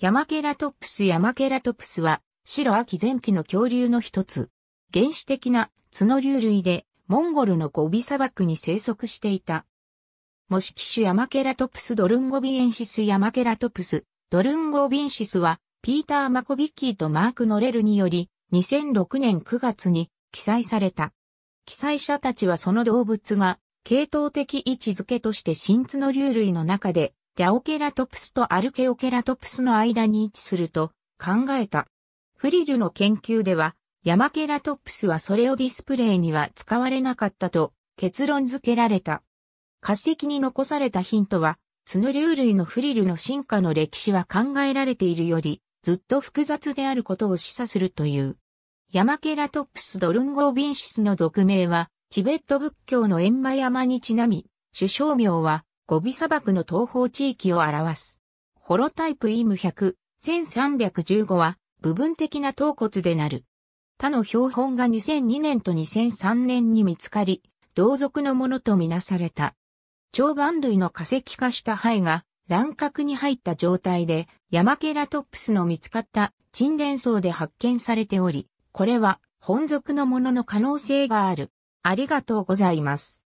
ヤマケラトップスヤマケラトプスは、白秋前期の恐竜の一つ。原始的な角竜類で、モンゴルのゴビ砂漠に生息していた。模式種ヤマケラトプスドルンゴビエンシスヤマケラトプス、ドルンゴビンシスは、ピーター・マコビッキーとマーク・ノレルにより、2006年9月に記載された。記載者たちはその動物が、系統的位置づけとして新角竜類の中で、リャオケラトプスとアルケオケラトプスの間に位置すると考えた。フリルの研究では、ヤマケラトプスはそれをディスプレイには使われなかったと結論付けられた。化石に残されたヒントは、ツヌ竜類のフリルの進化の歴史は考えられているより、ずっと複雑であることを示唆するという。ヤマケラトプスドルンゴービンシスの俗名は、チベット仏教の閻魔山にちなみ、首相名は、ゴビ砂漠の東方地域を表す。ホロタイプイム100、1315は部分的な頭骨でなる。他の標本が2002年と2003年に見つかり、同族のものとみなされた。長板類の化石化した肺が乱獲に入った状態で、ヤマケラトップスの見つかった沈殿層で発見されており、これは本族のものの可能性がある。ありがとうございます。